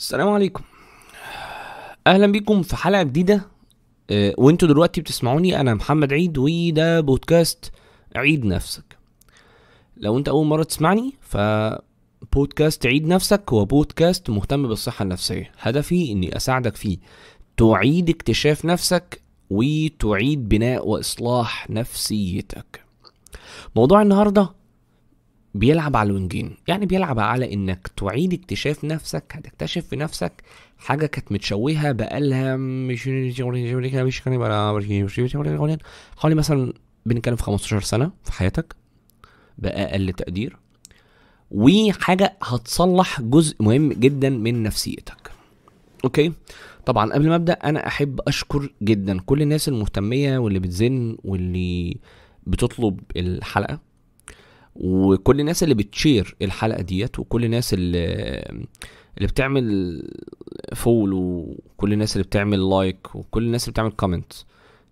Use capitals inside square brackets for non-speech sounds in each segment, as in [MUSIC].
السلام عليكم اهلا بيكم في حلقه جديده آه، وانتوا دلوقتي بتسمعوني انا محمد عيد وده بودكاست عيد نفسك لو انت اول مره تسمعني ف بودكاست عيد نفسك هو بودكاست مهتم بالصحه النفسيه هدفي اني اساعدك فيه تعيد اكتشاف نفسك وتعيد بناء واصلاح نفسيتك موضوع النهارده بيلعب على الونجين يعني بيلعب على انك تعيد اكتشاف نفسك هتكتشف في نفسك حاجه كانت متشوهه بقالها مش مش حوالي مثلا بنتكلم في 15 سنه في حياتك باقل تقدير وحاجه هتصلح جزء مهم جدا من نفسيتك اوكي طبعا قبل ما ابدا انا احب اشكر جدا كل الناس المهتميه واللي بتزن واللي بتطلب الحلقه وكل الناس اللي بتشير الحلقه ديت وكل الناس اللي اللي بتعمل فولو وكل الناس اللي بتعمل لايك وكل الناس اللي بتعمل كومنت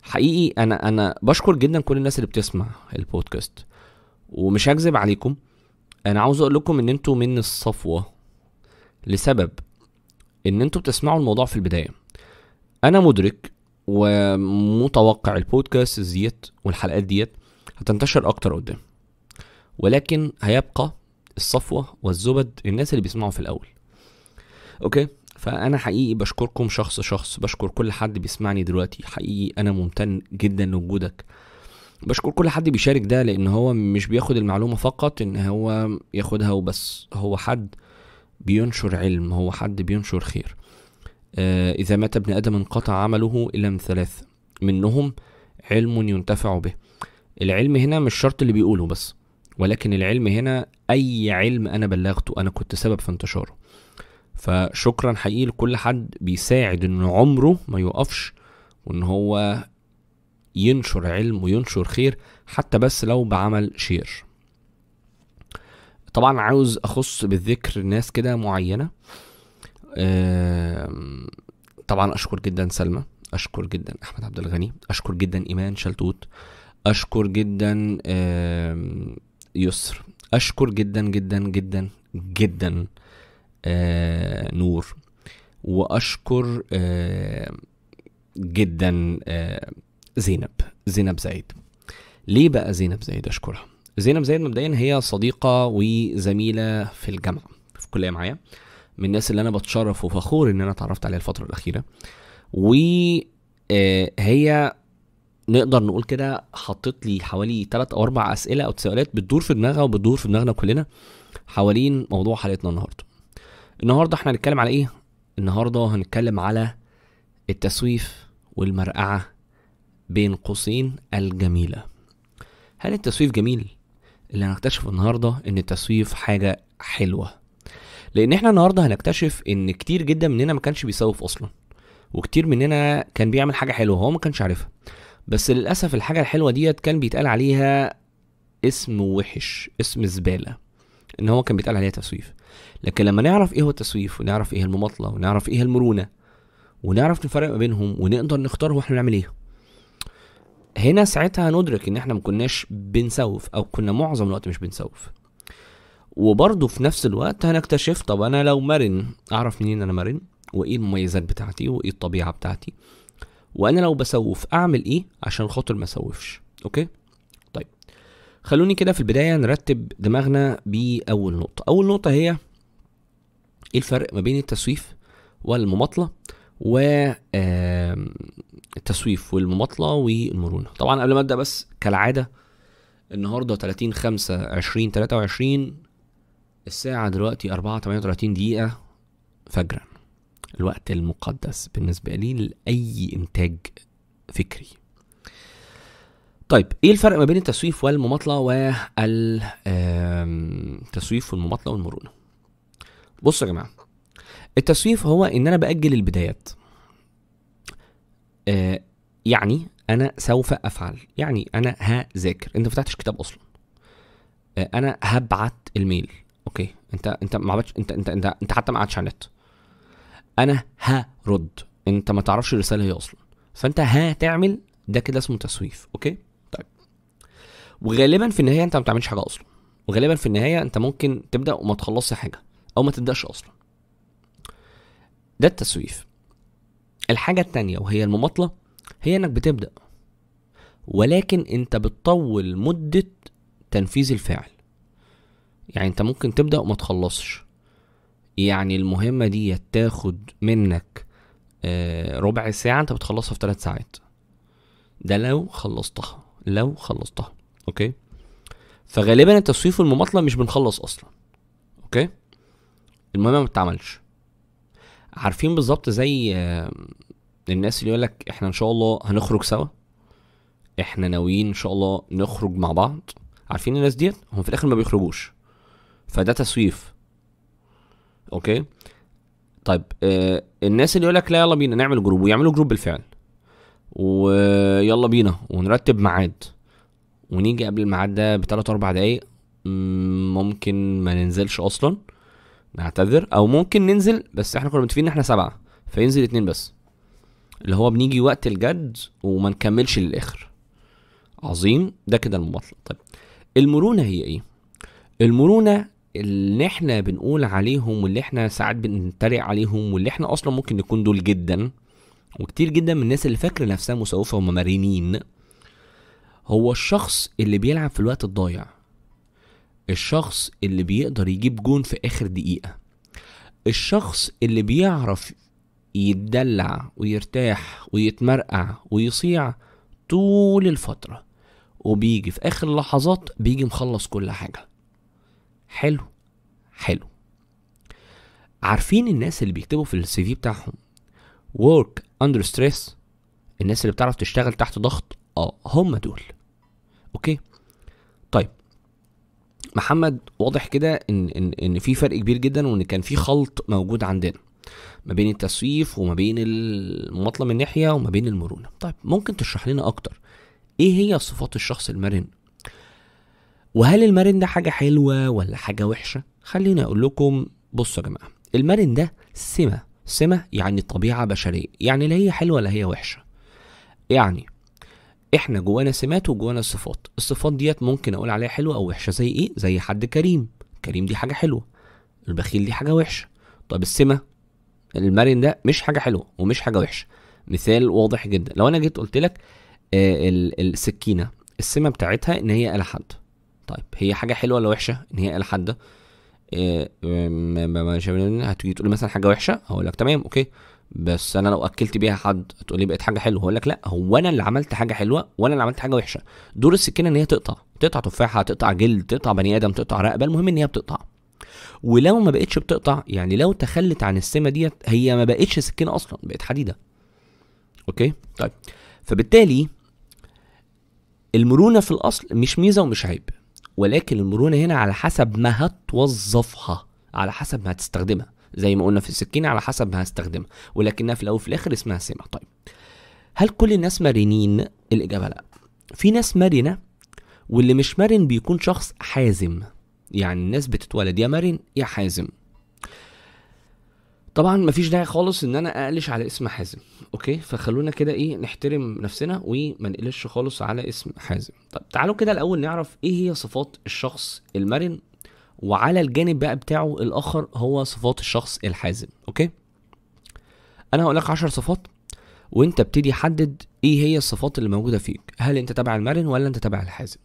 حقيقي انا انا بشكر جدا كل الناس اللي بتسمع البودكاست ومش هكذب عليكم انا عاوز اقول لكم ان انتوا من الصفوه لسبب ان انتوا بتسمعوا الموضوع في البدايه انا مدرك ومتوقع البودكاست ديت والحلقات ديت هتنتشر اكتر قدام ولكن هيبقى الصفوه والزبد الناس اللي بيسمعوا في الاول اوكي فانا حقيقي بشكركم شخص شخص بشكر كل حد بيسمعني دلوقتي حقيقي انا ممتن جدا لوجودك بشكر كل حد بيشارك ده لان هو مش بياخد المعلومه فقط ان هو ياخدها وبس هو حد بينشر علم هو حد بينشر خير آه اذا مات ابن ادم انقطع عمله الا من ثلاث منهم علم ينتفع به العلم هنا مش شرط اللي بيقوله بس ولكن العلم هنا اي علم انا بلغته انا كنت سبب في انتشاره فشكرا حقيقي لكل حد بيساعد ان عمره ما يوقفش وان هو ينشر علم وينشر خير حتى بس لو بعمل شير طبعا عاوز اخص بالذكر ناس كده معينه طبعا اشكر جدا سلمى اشكر جدا احمد عبد الغني اشكر جدا ايمان شلتوت اشكر جدا يسر اشكر جدا جدا جدا جدا آه نور واشكر آه جدا آه زينب زينب زايد ليه بقى زينب زايد اشكرها زينب زايد مبدئيا هي صديقه وزميله في الجامعه في الكليه معايا من الناس اللي انا بتشرف وفخور ان انا اتعرفت عليها الفتره الاخيره وهي آه، نقدر نقول كده حطيت لي حوالي ثلاث او اربع اسئله او تساؤلات بتدور في دماغها وبتدور في دماغنا كلنا حوالين موضوع حلقتنا النهارده النهارده احنا هنتكلم على ايه النهارده هنتكلم على التسويف والمرقعه بين قوسين الجميله هل التسويف جميل اللي هنكتشف النهارده ان التسويف حاجه حلوه لان احنا النهارده هنكتشف ان كتير جدا مننا ما كانش بيسوف اصلا وكتير مننا كان بيعمل حاجه حلوه هو ما كانش عارفها بس للاسف الحاجه الحلوه ديت كان بيتقال عليها اسم وحش اسم زباله ان هو كان بيتقال عليها تسويف لكن لما نعرف ايه هو التسويف ونعرف ايه المماطله ونعرف ايه المرونه ونعرف نفرق ما بينهم ونقدر نختار واحنا نعمل ايه هنا ساعتها ندرك ان احنا ما كناش بنسوف او كنا معظم الوقت مش بنسوف وبرضه في نفس الوقت هنكتشف طب انا لو مرن اعرف منين انا مرن وايه المميزات بتاعتي وايه الطبيعه بتاعتي وانا لو بسوف اعمل ايه عشان خاطر ما اسوفش اوكي طيب خلوني كده في البدايه نرتب دماغنا باول نقطه اول نقطه هي ايه الفرق ما بين التسويف والمماطله و التسويف والمماطله والمرونه طبعا قبل ما ابدا بس كالعاده النهارده 30 5 20 23 الساعه دلوقتي 4 38 دقيقه فجرا الوقت المقدس بالنسبة لي لأي إنتاج فكري طيب ايه الفرق ما بين التسويف والمماطله والتسويف والمماطله والمرونه بصوا يا جماعه التسويف هو ان انا باجل البدايات آه، يعني انا سوف افعل يعني انا هذاكر انت ما فتحتش كتاب اصلا آه، انا هبعت الميل اوكي انت انت ما عملتش انت انت انت, انت حتى ما قعدتش على النت انا هرد انت ما تعرفش الرساله هي اصلا فانت هتعمل ده كده اسمه تسويف اوكي طيب وغالبا في النهايه انت ما بتعملش حاجه اصلا وغالبا في النهايه انت ممكن تبدا وما تخلصش حاجه او ما تبداش اصلا ده التسويف الحاجه التانية وهي المماطله هي انك بتبدا ولكن انت بتطول مده تنفيذ الفعل يعني انت ممكن تبدا وما تخلصش يعني المهمة دي تاخد منك آه، ربع ساعة انت بتخلصها في ثلاث ساعات ده لو خلصتها لو خلصتها اوكي فغالبا التسويف والمماطلة مش بنخلص اصلا اوكي المهمة ما بتتعملش عارفين بالظبط زي آه، الناس اللي يقولك احنا ان شاء الله هنخرج سوا احنا ناويين ان شاء الله نخرج مع بعض عارفين الناس ديت هم في الاخر ما بيخرجوش فده تسويف اوكي طيب آه الناس اللي يقول لك لا يلا بينا نعمل جروب ويعملوا جروب بالفعل ويلا بينا ونرتب ميعاد ونيجي قبل الميعاد ده بثلاث اربع دقايق ممكن ما ننزلش اصلا نعتذر او ممكن ننزل بس احنا كنا متفقين ان احنا سبعه فينزل اتنين بس اللي هو بنيجي وقت الجد وما نكملش للاخر عظيم ده كده المبطل طيب المرونه هي ايه المرونه اللي احنا بنقول عليهم واللي احنا ساعات بنتريق عليهم واللي احنا اصلا ممكن نكون دول جدا وكتير جدا من الناس اللي فاكره نفسها مسوفه وممرنين هو الشخص اللي بيلعب في الوقت الضايع الشخص اللي بيقدر يجيب جون في اخر دقيقه الشخص اللي بيعرف يتدلع ويرتاح ويتمرقع ويصيع طول الفتره وبيجي في اخر اللحظات بيجي مخلص كل حاجه حلو حلو عارفين الناس اللي بيكتبوا في السي في بتاعهم work under stress الناس اللي بتعرف تشتغل تحت ضغط اه هم دول اوكي طيب محمد واضح كده ان ان ان في فرق كبير جدا وان كان في خلط موجود عندنا ما بين التسويف وما بين المطلب من ناحيه وما بين المرونه طيب ممكن تشرح لنا اكتر ايه هي صفات الشخص المرن وهل المرن ده حاجة حلوة ولا حاجة وحشة؟ خليني أقول لكم بصوا يا جماعة المرن ده سمة سمة يعني طبيعة بشرية يعني لا هي حلوة لا هي وحشة يعني احنا جوانا سمات وجوانا صفات الصفات ديت ممكن اقول عليها حلوه او وحشه زي ايه زي حد كريم كريم دي حاجه حلوه البخيل دي حاجه وحشه طب السمه المرن ده مش حاجه حلوه ومش حاجه وحشه مثال واضح جدا لو انا جيت قلت لك آه، السكينه السمه بتاعتها ان هي الحد طيب هي حاجه حلوه ولا وحشه ان هي الحد ده آه، هتيجي تقول مثلا حاجه وحشه هقول لك تمام اوكي بس انا لو اكلت بيها حد هتقول لي بقت حاجه حلوه هقول لك لا هو انا اللي عملت حاجه حلوه وانا اللي عملت حاجه وحشه دور السكينه ان هي تقطع تقطع تفاحه تقطع جلد تقطع بني ادم تقطع رقبه المهم ان هي بتقطع ولو ما بقتش بتقطع يعني لو تخلت عن السمه ديت هي ما بقتش سكينه اصلا بقت حديده اوكي طيب فبالتالي المرونه في الاصل مش ميزه ومش عيب ولكن المرونه هنا على حسب ما هتوظفها على حسب ما هتستخدمها زي ما قلنا في السكينه على حسب ما هستخدمها ولكنها في الاول وفي الاخر اسمها سمه طيب هل كل الناس مرنين الاجابه لا في ناس مرنه واللي مش مرن بيكون شخص حازم يعني الناس بتتولد يا مرن يا حازم طبعا مفيش داعي خالص ان انا اقلش على اسم حازم اوكي فخلونا كده ايه نحترم نفسنا وما نقلش خالص على اسم حازم طب تعالوا كده الاول نعرف ايه هي صفات الشخص المرن وعلى الجانب بقى بتاعه الاخر هو صفات الشخص الحازم اوكي انا هقول لك 10 صفات وانت ابتدي حدد ايه هي الصفات اللي موجوده فيك هل انت تبع المرن ولا انت تبع الحازم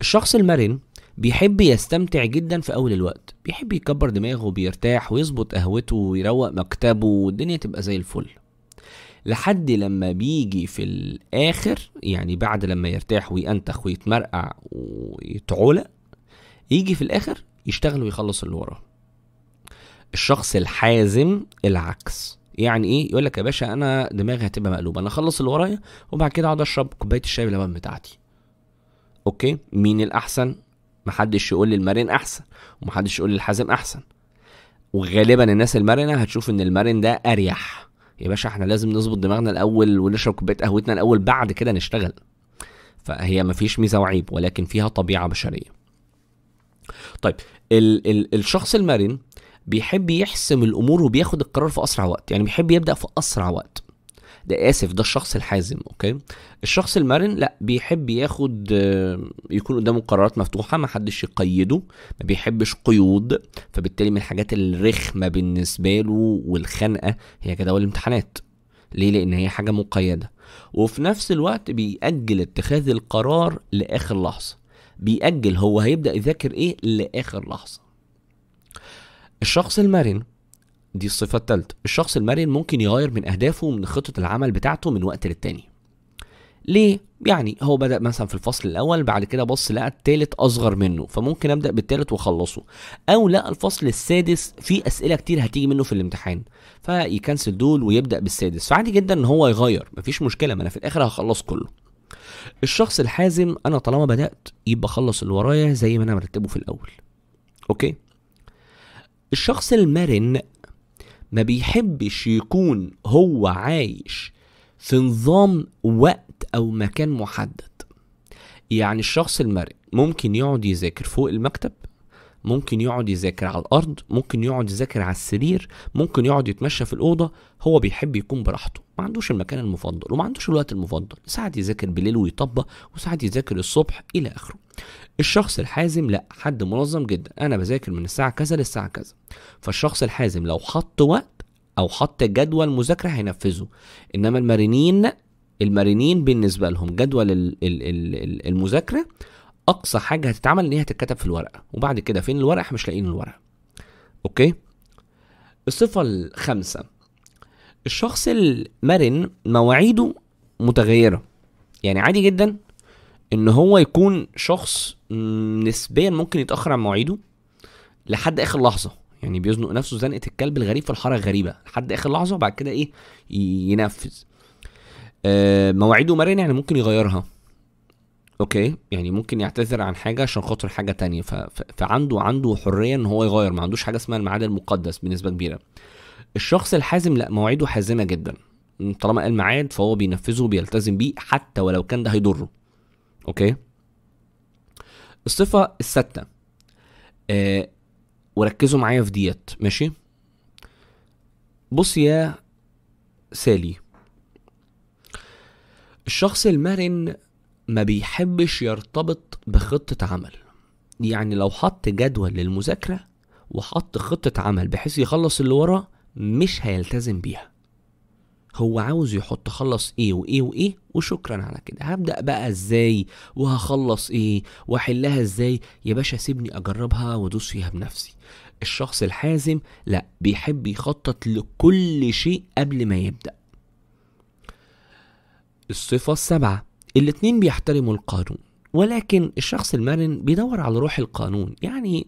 الشخص المرن بيحب يستمتع جدا في اول الوقت بيحب يكبر دماغه وبيرتاح ويظبط قهوته ويروق مكتبه والدنيا تبقى زي الفل لحد لما بيجي في الاخر يعني بعد لما يرتاح وينتخ ويتمرقع ويتعلق يجي في الاخر يشتغل ويخلص اللي وراه الشخص الحازم العكس يعني ايه يقول لك يا باشا انا دماغي هتبقى مقلوبه انا اخلص اللي ورايا وبعد كده اقعد اشرب كوبايه الشاي بلبن بتاعتي اوكي مين الاحسن محدش يقول لي المرن احسن ومحدش يقول لي الحازم احسن وغالبا الناس المرنه هتشوف ان المرن ده اريح يا باشا احنا لازم نظبط دماغنا الاول ونشرب كوبايه قهوتنا الاول بعد كده نشتغل فهي مفيش ميزه وعيب ولكن فيها طبيعه بشريه طيب ال ال الشخص المرن بيحب يحسم الامور وبياخد القرار في اسرع وقت يعني بيحب يبدا في اسرع وقت ده اسف ده الشخص الحازم اوكي الشخص المرن لا بيحب ياخد آه، يكون قدامه قرارات مفتوحه ما حدش يقيده ما بيحبش قيود فبالتالي من الحاجات الرخمه بالنسبه له والخنقه هي جدول الامتحانات ليه لان هي حاجه مقيده وفي نفس الوقت بيأجل اتخاذ القرار لاخر لحظه بيأجل هو هيبدأ يذاكر ايه لاخر لحظه الشخص المرن دي الصفة الثالثة الشخص المرن ممكن يغير من أهدافه ومن خطة العمل بتاعته من وقت للتاني ليه؟ يعني هو بدأ مثلا في الفصل الأول بعد كده بص لقى التالت أصغر منه فممكن أبدأ بالتالت وأخلصه أو لقى الفصل السادس فيه أسئلة كتير هتيجي منه في الامتحان فيكنسل دول ويبدأ بالسادس فعادي جدا إن هو يغير مفيش مشكلة ما أنا في الآخر هخلص كله الشخص الحازم أنا طالما بدأت يبقى أخلص اللي ورايا زي ما أنا مرتبه في الأول أوكي الشخص المرن ما بيحبش يكون هو عايش في نظام وقت او مكان محدد يعني الشخص المرئي ممكن يقعد يذاكر فوق المكتب ممكن يقعد يذاكر على الارض ممكن يقعد يذاكر على السرير ممكن يقعد يتمشى في الاوضه هو بيحب يكون براحته ما عندوش المكان المفضل وما عندوش الوقت المفضل ساعات يذاكر بالليل ويطبق وساعات يذاكر الصبح الى اخره الشخص الحازم لا حد منظم جدا انا بذاكر من الساعه كذا للساعه كذا فالشخص الحازم لو حط وقت او حط جدول مذاكره هينفذه انما المرنين المرنين بالنسبه لهم جدول المذاكره اقصى حاجه هتتعمل ان هي تتكتب في الورقه وبعد كده فين الورقه مش لاقيين الورقه اوكي الصفه الخامسه الشخص المرن مواعيده متغيره يعني عادي جدا ان هو يكون شخص نسبيا ممكن يتاخر عن مواعيده لحد اخر لحظه يعني بيزنق نفسه زنقه الكلب الغريب في الحاره الغريبه لحد اخر لحظه وبعد كده ايه ينفذ آه، مواعيده مرن يعني ممكن يغيرها اوكي يعني ممكن يعتذر عن حاجه عشان خاطر حاجه تانية ف... فعنده عنده حريه ان هو يغير ما عندوش حاجه اسمها الميعاد المقدس بنسبه كبيره الشخص الحازم لا مواعيده حازمه جدا طالما قال ميعاد فهو بينفذه وبيلتزم بيه حتى ولو كان ده هيضره اوكي الصفه السادسه آه وركزوا معايا في ديت ماشي بص يا سالي الشخص المرن ما بيحبش يرتبط بخطة عمل يعني لو حط جدول للمذاكرة وحط خطة عمل بحيث يخلص اللي وراه مش هيلتزم بيها هو عاوز يحط خلص ايه وايه وايه وشكرا على كده هبدا بقى ازاي وهخلص ايه واحلها ازاي يا باشا سيبني اجربها وادوس فيها بنفسي الشخص الحازم لا بيحب يخطط لكل شيء قبل ما يبدا الصفه السابعه الاتنين بيحترموا القانون ولكن الشخص المرن بيدور على روح القانون يعني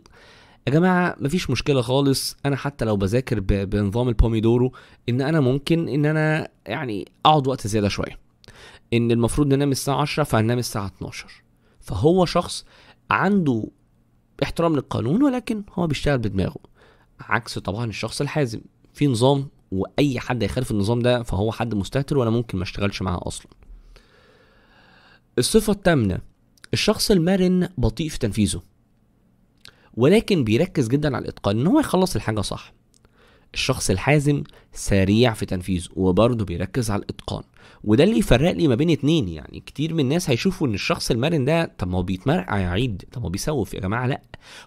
يا جماعه مفيش مشكله خالص انا حتى لو بذاكر بنظام البوميدورو ان انا ممكن ان انا يعني اقعد وقت زياده شويه ان المفروض ننام الساعه 10 فهنام الساعه 12 فهو شخص عنده احترام للقانون ولكن هو بيشتغل بدماغه عكس طبعا الشخص الحازم في نظام واي حد يخالف النظام ده فهو حد مستهتر وانا ممكن ما اشتغلش معاه اصلا الصفه الثامنه الشخص المرن بطيء في تنفيذه ولكن بيركز جدا على الاتقان ان هو يخلص الحاجه صح الشخص الحازم سريع في تنفيذه وبرضه بيركز على الاتقان وده اللي يفرق لي ما بين اتنين يعني كتير من الناس هيشوفوا ان الشخص المرن ده طب ما هو بيتمرقع آه، يا عيد طب ما هو بيسوف يا جماعه لا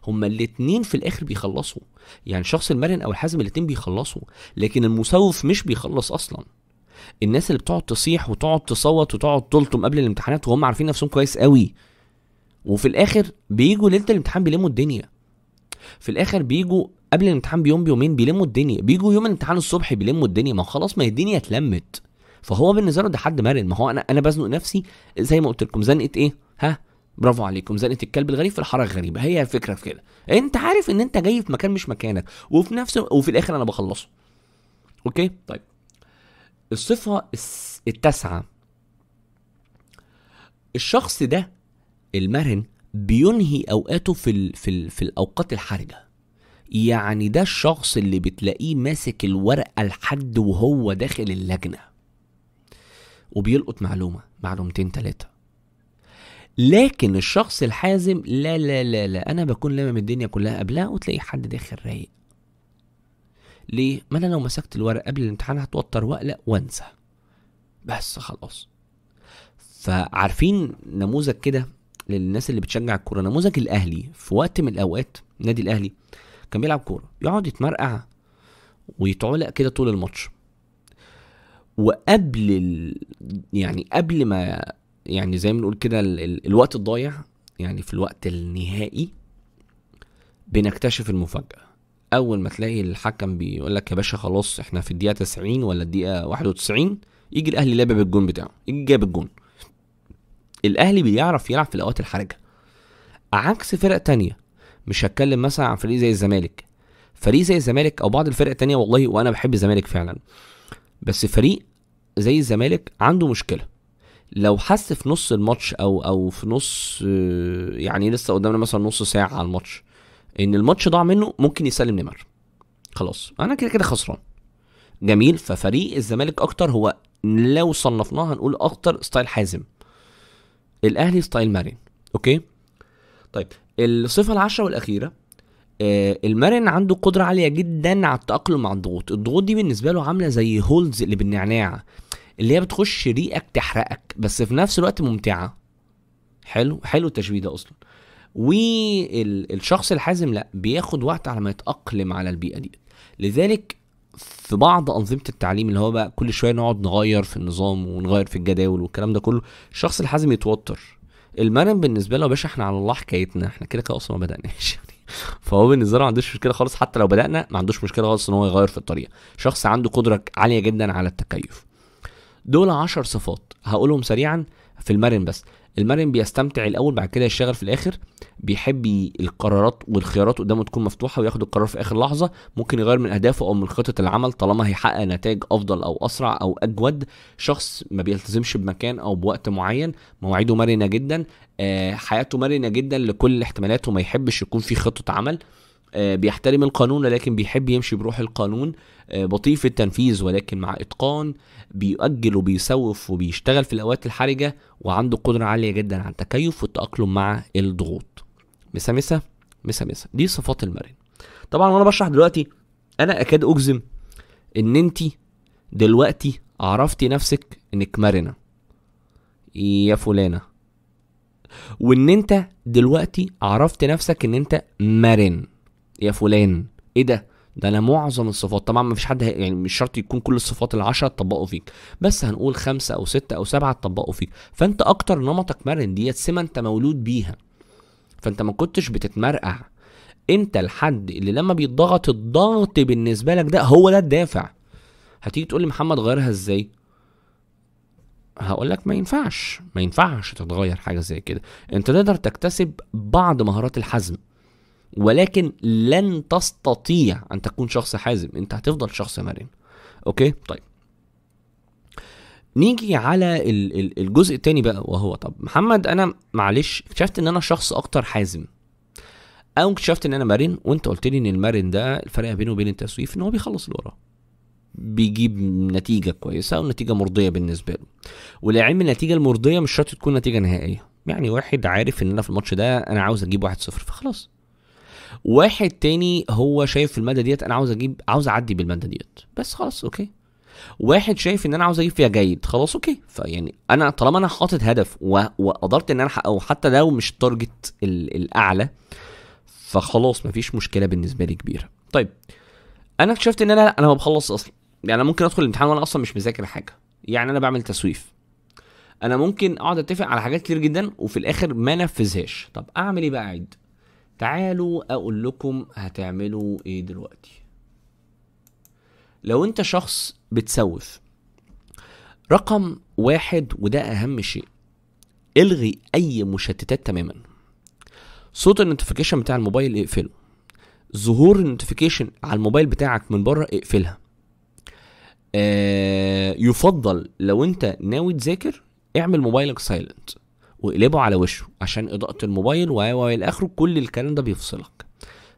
هما الاتنين في الاخر بيخلصوا يعني الشخص المرن او الحازم الاتنين بيخلصوا لكن المسوف مش بيخلص اصلا الناس اللي بتقعد تصيح وتقعد تصوت وتقعد تلطم قبل الامتحانات وهم عارفين نفسهم كويس قوي وفي الاخر بيجوا ليله الامتحان بيلموا الدنيا في الاخر بيجوا قبل الامتحان بيوم بيومين بيلموا الدنيا بيجوا يوم الامتحان الصبح بيلموا الدنيا ما خلاص ما الدنيا اتلمت فهو بالنسبه له ده حد مرن ما هو انا انا بزنق نفسي زي ما قلت لكم زنقه ايه ها برافو عليكم زنقه الكلب الغريب في الحاره الغريبه هي الفكره في كده انت عارف ان انت جاي في مكان مش مكانك وفي نفس وفي الاخر انا بخلصه اوكي طيب الصفه التاسعه الشخص ده المرن بينهي اوقاته في الـ في, الـ في الاوقات الحرجه يعني ده الشخص اللي بتلاقيه ماسك الورقه لحد وهو داخل اللجنه وبيلقط معلومه معلومتين ثلاثه لكن الشخص الحازم لا لا لا لا انا بكون لامم الدنيا كلها قبلها وتلاقي حد داخل رايق ليه ما انا لو مسكت الورق قبل الامتحان هتوتر واقلق وانسى بس خلاص فعارفين نموذج كده للناس اللي بتشجع الكوره نموذج الاهلي في وقت من الاوقات نادي الاهلي كان بيلعب كوره يقعد يتمرقع ويتعلق كده طول الماتش وقبل ال... يعني قبل ما يعني زي ما نقول كده ال... ال... الوقت الضايع يعني في الوقت النهائي بنكتشف المفاجاه اول ما تلاقي الحكم بيقول لك يا باشا خلاص احنا في الدقيقه 90 ولا الدقيقه 91 يجي الاهلي لابب الجون بتاعه يجي جاب الجون الاهلي بيعرف يلعب في الاوقات الحرجه عكس فرق تانية مش هتكلم مثلا عن فريق زي الزمالك فريق زي الزمالك او بعض الفرق التانية والله وانا بحب الزمالك فعلا بس فريق زي الزمالك عنده مشكله لو حس في نص الماتش او او في نص آه، يعني لسه قدامنا مثلا نص ساعه على الماتش ان الماتش ضاع منه ممكن يسلم نمر خلاص انا كده كده خسران جميل ففريق الزمالك اكتر هو لو صنفناه هنقول اكتر ستايل حازم الاهلي ستايل مرن اوكي طيب الصفه العشره والاخيره آه المرن عنده قدره عاليه جدا على التاقلم مع الضغوط الضغوط دي بالنسبه له عامله زي هولز اللي بالنعناع اللي هي بتخش ريقك تحرقك بس في نفس الوقت ممتعه حلو حلو التشبيه ده اصلا والشخص الحازم لا بياخد وقت على ما يتاقلم على البيئه دي لذلك في بعض انظمه التعليم اللي هو بقى كل شويه نقعد نغير في النظام ونغير في الجداول والكلام ده كله الشخص الحازم يتوتر المرن بالنسبه له يا باشا احنا على الله حكايتنا احنا كده كده اصلا ما بداناش [LAUGHS] يعني فهو بالنسبه له ما عندوش مشكله خالص حتى لو بدانا ما عندوش مشكله خالص ان هو يغير في الطريقه شخص عنده قدره عاليه جدا على التكيف دول عشر صفات هقولهم سريعا في المرن بس المرن بيستمتع الاول بعد كده يشتغل في الاخر بيحب القرارات والخيارات قدامه تكون مفتوحه وياخد القرار في اخر لحظه ممكن يغير من اهدافه او من خطه العمل طالما هيحقق نتائج افضل او اسرع او اجود شخص ما بيلتزمش بمكان او بوقت معين مواعيده مرنه جدا آه حياته مرنه جدا لكل احتمالاته ما يحبش يكون في خطه عمل آه، بيحترم القانون ولكن بيحب يمشي بروح القانون آه، بطيء في التنفيذ ولكن مع اتقان بيؤجل وبيسوف وبيشتغل في الاوقات الحرجه وعنده قدره عاليه جدا على التكيف والتاقلم مع الضغوط مسامسه مسامسه دي صفات المرن طبعا وانا بشرح دلوقتي انا اكاد اجزم ان انت دلوقتي عرفتي نفسك انك مرنه يا فلانه وان انت دلوقتي عرفت نفسك ان انت مرن يا فلان ايه ده ده انا معظم الصفات طبعا ما فيش حد يعني مش شرط يكون كل الصفات العشرة تطبقوا فيك بس هنقول خمسة او ستة او سبعة تطبقوا فيك فانت اكتر نمطك مرن ديت سمة انت مولود بيها فانت ما كنتش بتتمرقع انت الحد اللي لما بيتضغط الضغط بالنسبة لك ده هو ده الدافع هتيجي تقول لي محمد غيرها ازاي هقول لك ما ينفعش ما ينفعش تتغير حاجه زي كده انت تقدر تكتسب بعض مهارات الحزم ولكن لن تستطيع ان تكون شخص حازم انت هتفضل شخص مرن اوكي طيب نيجي على الجزء الثاني بقى وهو طب محمد انا معلش اكتشفت ان انا شخص اكتر حازم او اكتشفت ان انا مرن وانت قلت لي ان المرن ده الفرق بينه وبين التسويف ان هو بيخلص اللي وراه بيجيب نتيجة كويسة أو نتيجة مرضية بالنسبة له ولعلم النتيجة المرضية مش شرط تكون نتيجة نهائية يعني واحد عارف ان انا في الماتش ده انا عاوز اجيب واحد صفر فخلاص واحد تاني هو شايف الماده ديت انا عاوز اجيب عاوز اعدي بالماده ديت بس خلاص اوكي واحد شايف ان انا عاوز اجيب فيها جيد خلاص اوكي فيعني انا طالما انا حاطط هدف وقدرت ان انا احققه حتى لو مش التارجت الاعلى فخلاص مفيش مشكله بالنسبه لي كبيره طيب انا اكتشفت ان انا انا ما بخلص اصلا يعني انا ممكن ادخل الامتحان وانا اصلا مش مذاكر حاجه يعني انا بعمل تسويف انا ممكن اقعد اتفق على حاجات كتير جدا وفي الاخر ما نفذهاش طب اعمل ايه بقى عيد تعالوا اقول لكم هتعملوا ايه دلوقتي لو انت شخص بتسوف رقم واحد وده اهم شيء الغي اي مشتتات تماما صوت النوتيفيكيشن بتاع الموبايل اقفله ظهور النوتيفيكيشن على الموبايل بتاعك من بره اقفلها آه يفضل لو انت ناوي تذاكر اعمل موبايلك سايلنت واقلبه على وشه عشان اضاءه الموبايل و الى اخره كل الكلام ده بيفصلك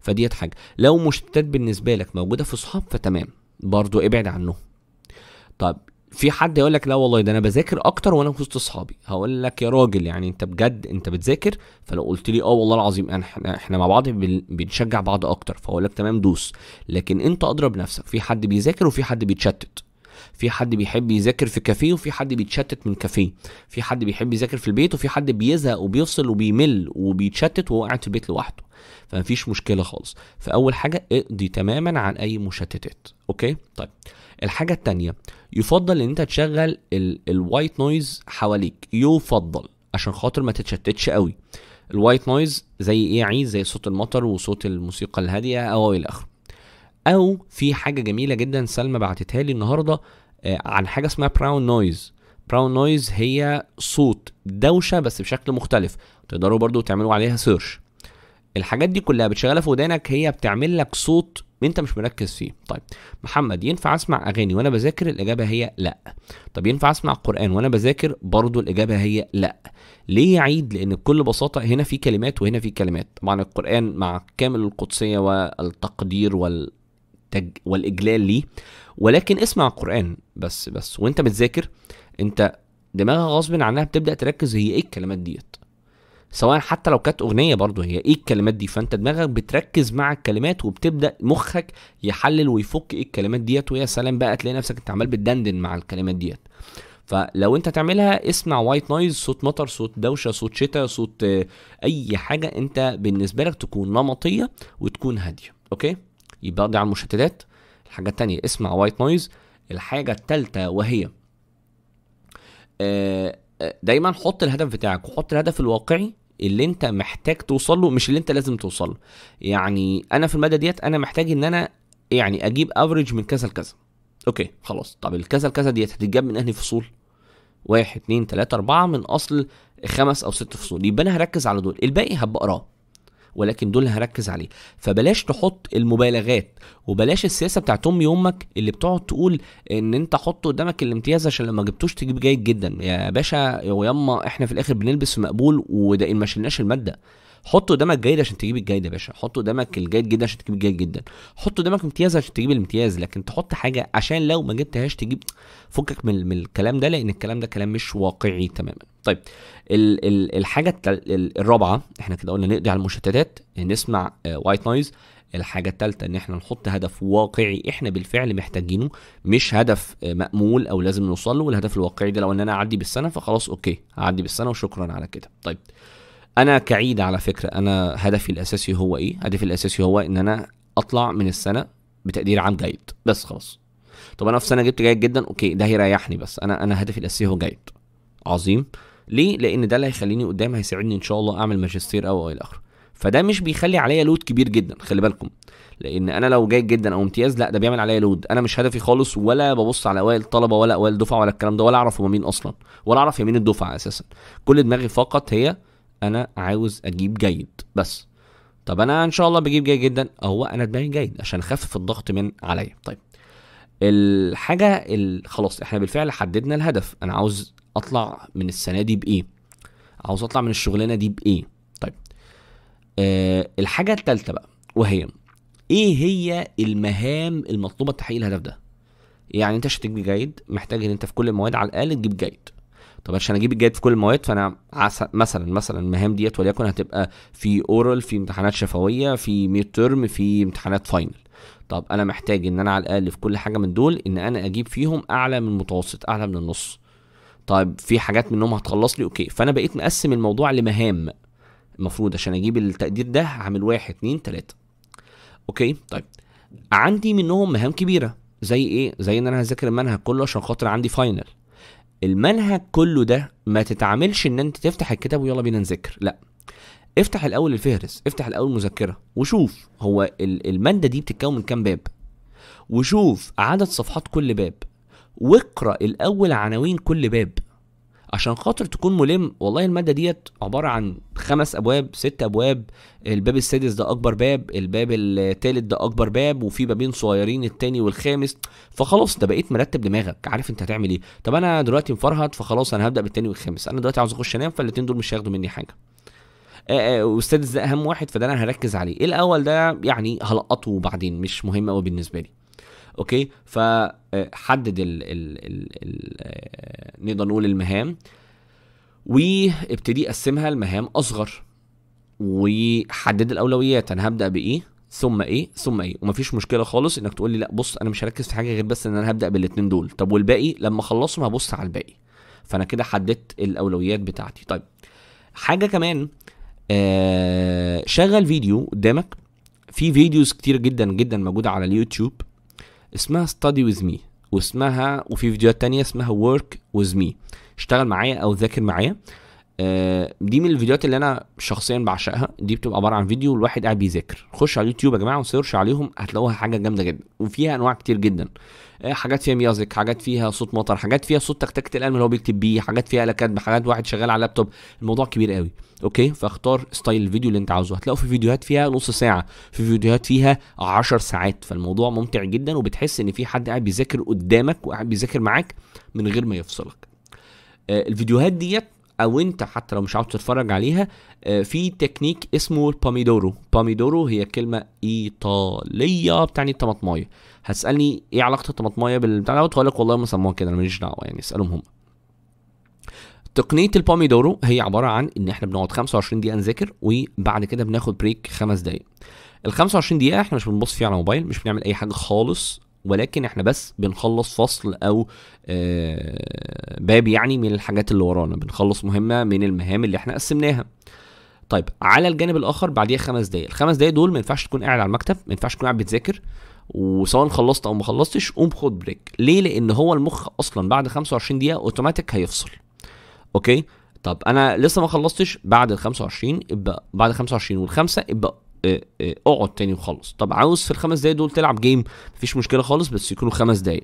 فديت حاجه لو مشتتات بالنسبه لك موجوده في اصحاب فتمام برضو ابعد عنهم طب في حد يقول لك لا والله ده انا بذاكر اكتر وانا في وسط اصحابي هقول لك يا راجل يعني انت بجد انت بتذاكر فلو قلت لي اه والله العظيم احنا احنا مع بعض بنشجع بعض اكتر فاقول لك تمام دوس لكن انت اضرب نفسك في حد بيذاكر وفي حد بيتشتت في حد بيحب يذاكر في كافيه وفي حد بيتشتت من كافيه في حد بيحب يذاكر في البيت وفي حد بيزهق وبيفصل وبيمل وبيتشتت وهو قاعد في البيت لوحده فمفيش مشكله خالص فاول حاجه اقضي تماما عن اي مشتتات اوكي طيب الحاجه التانية يفضل ان انت تشغل الوايت نويز حواليك يفضل عشان خاطر ما تتشتتش قوي الوايت نويز زي ايه عيد زي صوت المطر وصوت الموسيقى الهاديه او الى اخره او في حاجه جميله جدا سلمى بعتتها لي النهارده آه، عن حاجه اسمها براون نويز براون نويز هي صوت دوشه بس بشكل مختلف تقدروا برضو تعملوا عليها سيرش الحاجات دي كلها بتشغلها في ودانك هي بتعمل لك صوت انت مش مركز فيه طيب محمد ينفع اسمع اغاني وانا بذاكر الاجابه هي لا طب ينفع اسمع قران وانا بذاكر برضو الاجابه هي لا ليه عيد لان بكل بساطه هنا في كلمات وهنا في كلمات طبعا القران مع كامل القدسيه والتقدير وال والتج... والإجلال ليه ولكن اسمع القرآن بس بس وأنت بتذاكر أنت دماغها غصب عنها بتبدأ تركز هي إيه الكلمات ديت سواء حتى لو كانت أغنية برضه هي إيه الكلمات دي فأنت دماغك بتركز مع الكلمات وبتبدأ مخك يحلل ويفك إيه الكلمات ديت ويا سلام بقى تلاقي نفسك أنت عمال بتدندن مع الكلمات ديت فلو انت تعملها اسمع وايت نويز صوت مطر صوت دوشه صوت شتاء صوت آه، اي حاجه انت بالنسبه لك تكون نمطيه وتكون هاديه اوكي يبقى قضي على المشتتات الحاجة التانية اسمع وايت نويز الحاجة التالتة وهي آه، آه، دايما حط الهدف بتاعك وحط الهدف الواقعي اللي انت محتاج توصل له مش اللي انت لازم توصل له يعني انا في الماده ديت انا محتاج ان انا يعني اجيب افريج من كذا لكذا اوكي خلاص طب الكذا لكذا ديت هتتجاب من انهي فصول واحد اتنين تلاتة اربعة من اصل خمس او ست فصول يبقى انا هركز على دول الباقي هبقى اقراه ولكن دول هركز عليه فبلاش تحط المبالغات وبلاش السياسه بتاعت امي امك اللي بتقعد تقول ان انت حط قدامك الامتياز عشان لما جبتوش تجيب جيد جدا يا باشا يما احنا في الاخر بنلبس مقبول وده ان ما شلناش الماده حط قدامك جيد عشان تجيب الجيد يا باشا حط قدامك الجيد جدا عشان تجيب الجيد جدا حط قدامك امتياز عشان تجيب الامتياز لكن تحط حاجه عشان لو ما جبتهاش تجيب فكك من, من الكلام ده لان الكلام ده كلام مش واقعي تماما طيب ال ال الحاجه الرابعه احنا كده قلنا نقضي على المشتتات نسمع وايت آه، نويز الحاجة الثالثة ان احنا نحط هدف واقعي احنا بالفعل محتاجينه مش هدف آه، مأمول او لازم نوصل له والهدف الواقعي ده لو ان انا اعدي بالسنة فخلاص اوكي اعدي بالسنة وشكرا على كده طيب انا كعيد على فكره انا هدفي الاساسي هو ايه هدفي الاساسي هو ان انا اطلع من السنه بتقدير عام جيد بس خلاص طب انا في سنه جبت جيد جدا اوكي ده هيريحني بس انا انا هدفي الاساسي هو جيد عظيم ليه لان ده اللي هيخليني قدام هيساعدني ان شاء الله اعمل ماجستير او الى اخره فده مش بيخلي عليا لود كبير جدا خلي بالكم لان انا لو جيد جدا او امتياز لا ده بيعمل عليا لود انا مش هدفي خالص ولا ببص على اوائل الطلبه ولا اوائل الدفعه ولا الكلام ده ولا اعرف هما مين اصلا ولا اعرف يمين الدفعه اساسا كل دماغي فقط هي انا عاوز اجيب جيد بس طب انا ان شاء الله بجيب جيد جدا اهو انا دماغي جيد عشان اخفف الضغط من عليا طيب الحاجه خلاص احنا بالفعل حددنا الهدف انا عاوز اطلع من السنه دي بايه عاوز اطلع من الشغلانه دي بايه طيب أه الحاجه الثالثه بقى وهي ايه هي المهام المطلوبه لتحقيق الهدف ده يعني انت عشان تجيب جيد محتاج ان انت في كل المواد على الاقل تجيب جيد طب عشان اجيب الجيد في كل المواد فانا مثلا مثلا المهام ديت وليكن هتبقى في اورال في امتحانات شفويه في ميد ترم في امتحانات فاينل طب انا محتاج ان انا على الاقل في كل حاجه من دول ان انا اجيب فيهم اعلى من المتوسط اعلى من النص طيب في حاجات منهم هتخلص لي اوكي فانا بقيت مقسم الموضوع لمهام المفروض عشان اجيب التقدير ده هعمل واحد اتنين تلاته اوكي طيب عندي منهم مهام كبيره زي ايه زي ان انا هذاكر المنهج كله عشان خاطر عندي فاينل المنهج كله ده ما تتعاملش ان انت تفتح الكتاب ويلا بينا نذاكر لا افتح الاول الفهرس افتح الاول مذكره وشوف هو الماده دي بتتكون من كام باب وشوف عدد صفحات كل باب واقرا الاول عناوين كل باب عشان خاطر تكون ملم والله الماده ديت عباره عن خمس ابواب ست ابواب الباب السادس ده اكبر باب الباب الثالث ده اكبر باب وفي بابين صغيرين الثاني والخامس فخلاص انت بقيت مرتب دماغك عارف انت هتعمل ايه طب انا دلوقتي مفرهد فخلاص انا هبدا بالثاني والخامس انا دلوقتي عاوز اخش انام فالاثنين دول مش هياخدوا مني حاجه والسادس ده اهم واحد فده انا هركز عليه الاول ده يعني هلقطه بعدين مش مهم قوي بالنسبه لي اوكي فحدد ال ال ال ال آه، نقدر نقول المهام وابتدي اقسمها لمهام اصغر وحدد الاولويات انا هبدا بايه ثم ايه ثم ايه ومفيش مشكله خالص انك تقول لي لا بص انا مش هركز في حاجه غير بس ان انا هبدا بالاثنين دول طب والباقي لما اخلصهم هبص على الباقي فانا كده حددت الاولويات بتاعتي طيب حاجه كمان آه شغل فيديو قدامك في فيديوز كتير جدا جدا موجوده على اليوتيوب اسمها study with me واسمها وفي فيديوهات تانية اسمها work with me اشتغل معايا او ذاكر معايا آه، دي من الفيديوهات اللي انا شخصيا بعشقها دي بتبقى عباره عن فيديو الواحد قاعد بيذاكر خش على اليوتيوب يا جماعه وسيرش عليهم هتلاقوها حاجه جامده جدا وفيها انواع كتير جدا آه، حاجات فيها ميوزك حاجات فيها صوت مطر حاجات فيها صوت تكتكه القلم اللي هو بيكتب بيه حاجات فيها آلة كاتب حاجات واحد شغال على لابتوب الموضوع كبير قوي اوكي فاختار ستايل الفيديو اللي انت عاوزه هتلاقوا في فيديوهات فيها نص ساعه في فيديوهات فيها 10 ساعات فالموضوع ممتع جدا وبتحس ان في حد قاعد بيذاكر قدامك وقاعد بيذاكر معاك من غير ما يفصلك آه، الفيديوهات ديت او انت حتى لو مش عاوز تتفرج عليها آه، في تكنيك اسمه الباميدورو باميدورو هي كلمه ايطاليه بتعني الطماطمايه هتسالني ايه علاقه الطماطمايه بالبتاع دوت هقول لك والله ما سموها كده انا ماليش دعوه يعني اسالهم هم تقنيه الباميدورو هي عباره عن ان احنا بنقعد 25 دقيقه نذاكر وبعد كده بناخد بريك خمس دقائق ال 25 دقيقه احنا مش بنبص فيها على الموبايل مش بنعمل اي حاجه خالص ولكن احنا بس بنخلص فصل او آه، باب يعني من الحاجات اللي ورانا بنخلص مهمه من المهام اللي احنا قسمناها طيب على الجانب الاخر بعديها خمس دقايق الخمس دقايق دول ما ينفعش تكون قاعد على المكتب ما ينفعش تكون قاعد بتذاكر وسواء خلصت او ما خلصتش قوم خد بريك ليه لان هو المخ اصلا بعد 25 دقيقه اوتوماتيك هيفصل اوكي طب انا لسه ما خلصتش بعد ال 25 ابقى بعد 25 والخمسه ابقى آه، آه، اقعد تاني وخلص طب عاوز في الخمس دقايق دول تلعب جيم مفيش مشكله خالص بس يكونوا خمس دقايق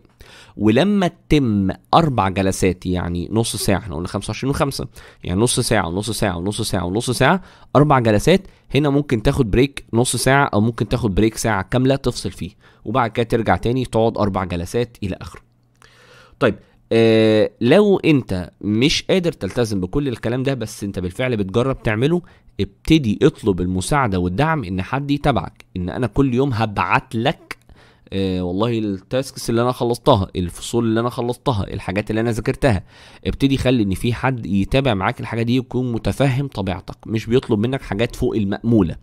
ولما تتم اربع جلسات يعني نص ساعه احنا قلنا 25 و5 يعني نص ساعه ونص ساعه ونص ساعه ونص ساعه اربع جلسات هنا ممكن تاخد بريك نص ساعه او ممكن تاخد بريك ساعه كامله تفصل فيه وبعد كده ترجع تاني تقعد اربع جلسات الى اخره طيب آه لو انت مش قادر تلتزم بكل الكلام ده بس انت بالفعل بتجرب تعمله ابتدي اطلب المساعدة والدعم ان حد يتابعك ان انا كل يوم هبعت لك آه والله التاسكس اللي انا خلصتها الفصول اللي انا خلصتها الحاجات اللي انا ذاكرتها ابتدي خلي ان في حد يتابع معاك الحاجه دي يكون متفهم طبيعتك مش بيطلب منك حاجات فوق المأموله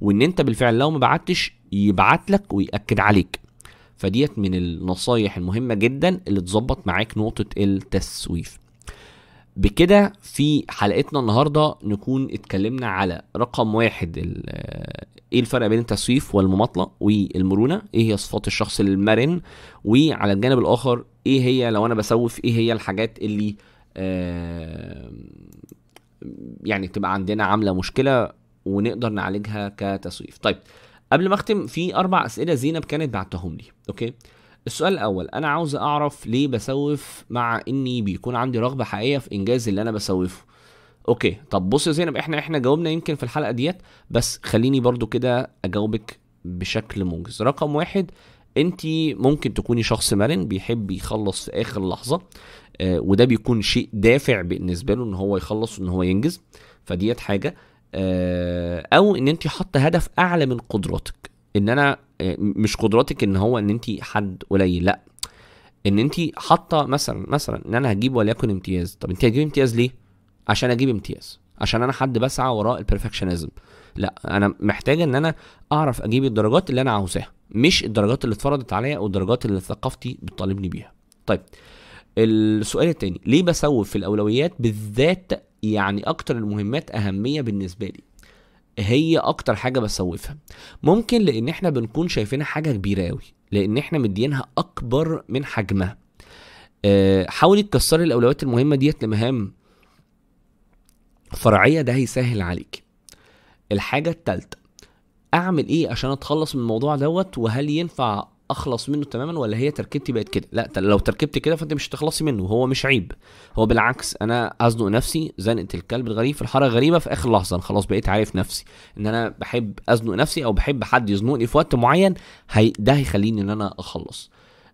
وان انت بالفعل لو ما بعتش يبعت لك ويأكد عليك فديت من النصايح المهمه جدا اللي تظبط معاك نقطه التسويف بكده في حلقتنا النهارده نكون اتكلمنا على رقم واحد آه، ايه الفرق بين التسويف والمماطله والمرونه ايه هي صفات الشخص المرن وعلى الجانب الاخر ايه هي لو انا بسوف ايه هي الحاجات اللي آه يعني تبقى عندنا عامله مشكله ونقدر نعالجها كتسويف طيب قبل ما اختم في اربع اسئله زينب كانت بعتهم لي اوكي السؤال الاول انا عاوز اعرف ليه بسوف مع اني بيكون عندي رغبه حقيقيه في انجاز اللي انا بسوفه اوكي طب بص يا زينب احنا احنا جاوبنا يمكن في الحلقه ديت بس خليني برضو كده اجاوبك بشكل موجز رقم واحد انت ممكن تكوني شخص مرن بيحب يخلص في اخر لحظه آه وده بيكون شيء دافع بالنسبه له ان هو يخلص وان هو ينجز فديت حاجه آه او ان انت حاطه هدف اعلى من قدراتك ان انا آه، مش قدراتك ان هو ان انت حد قليل لا ان انت حاطه مثلا مثلا ان انا هجيب وليكن امتياز طب انت هتجيب امتياز ليه عشان اجيب امتياز عشان انا حد بسعى وراء البرفكشنزم لا انا محتاجه ان انا اعرف اجيب الدرجات اللي انا عاوزاها مش الدرجات اللي اتفرضت عليا او الدرجات اللي ثقافتي بتطالبني بيها طيب السؤال التاني ليه بسوف في الاولويات بالذات يعني اكتر المهمات اهميه بالنسبه لي هي اكتر حاجه بسوفها ممكن لان احنا بنكون شايفينها حاجه كبيره قوي لان احنا مدينها اكبر من حجمها أه حاولي تكسري الاولويات المهمه ديت لمهام فرعيه ده هيسهل عليك الحاجه التالتة اعمل ايه عشان اتخلص من الموضوع دوت وهل ينفع اخلص منه تماما ولا هي تركيبتي بقت كده لا لو تركيبتي كده فانت مش هتخلصي منه هو مش عيب هو بالعكس انا ازنق نفسي زنقه الكلب الغريب في الحاره غريبه في اخر لحظه انا خلاص بقيت عارف نفسي ان انا بحب ازنق نفسي او بحب حد يزنقني في وقت معين هي ده هيخليني ان انا اخلص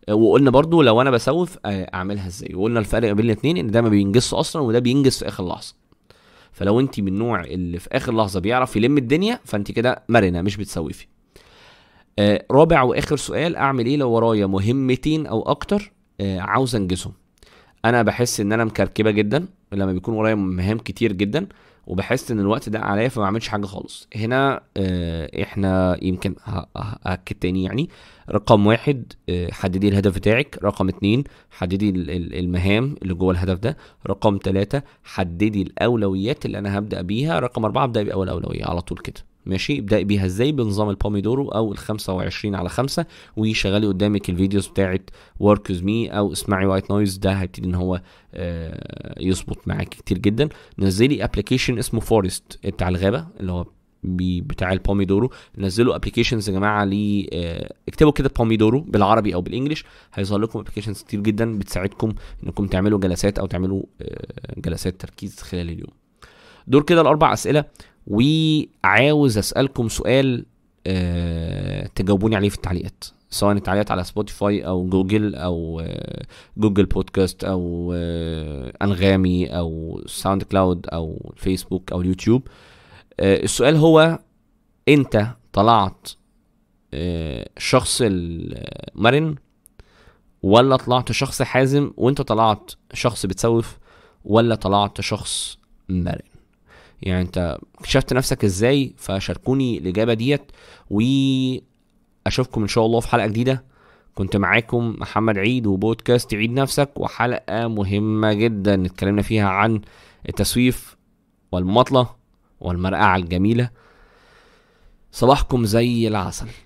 آه، وقلنا برضو لو انا بسوف آه، اعملها ازاي وقلنا الفرق بين الاثنين ان ده ما بينجزش اصلا وده بينجز في اخر لحظه فلو انت من النوع اللي في اخر لحظه بيعرف يلم الدنيا فانت كده مرنه مش بتسوفي آه، رابع واخر سؤال اعمل ايه لو ورايا مهمتين او اكتر آه عاوز انجزهم انا بحس ان انا مكركبه جدا لما بيكون ورايا مهام كتير جدا وبحس ان الوقت ده عليا فما بعملش حاجه خالص هنا آه احنا يمكن هاكد تاني يعني رقم واحد آه حددي الهدف بتاعك رقم اتنين حددي المهام اللي جوه الهدف ده رقم تلاتة حددي الاولويات اللي انا هبدا بيها رقم اربعة ابدا باول اولويه على طول كده ماشي ابدأي بيها ازاي بنظام البوميدورو او ال 25 على 5 وشغلي قدامك الفيديوز بتاعه ورك ويز مي او اسمعي وايت نويز ده هيبتدي ان هو آه، يظبط معاك كتير جدا نزلي ابلكيشن اسمه فورست بتاع الغابه اللي هو بتاع البوميدورو نزلوا ابلكيشنز يا جماعه لي اه اكتبوا كده بوميدورو بالعربي او بالانجلش هيظهر لكم ابلكيشنز كتير جدا بتساعدكم انكم تعملوا جلسات او تعملوا اه جلسات تركيز خلال اليوم دول كده الاربع اسئله وعاوز اسالكم سؤال أه تجاوبوني عليه في التعليقات سواء التعليقات على سبوتيفاي او جوجل او جوجل آه، بودكاست او آه، انغامي او ساوند كلاود او فيسبوك او اليوتيوب آه، السؤال هو انت طلعت شخص مرن ولا طلعت شخص حازم وانت طلعت شخص بتسوف ولا طلعت شخص مرن يعني انت اكتشفت نفسك ازاي فشاركوني الاجابه ديت واشوفكم ان شاء الله في حلقه جديده كنت معاكم محمد عيد وبودكاست عيد نفسك وحلقه مهمه جدا اتكلمنا فيها عن التسويف والمطله والمرقعه الجميله صباحكم زي العسل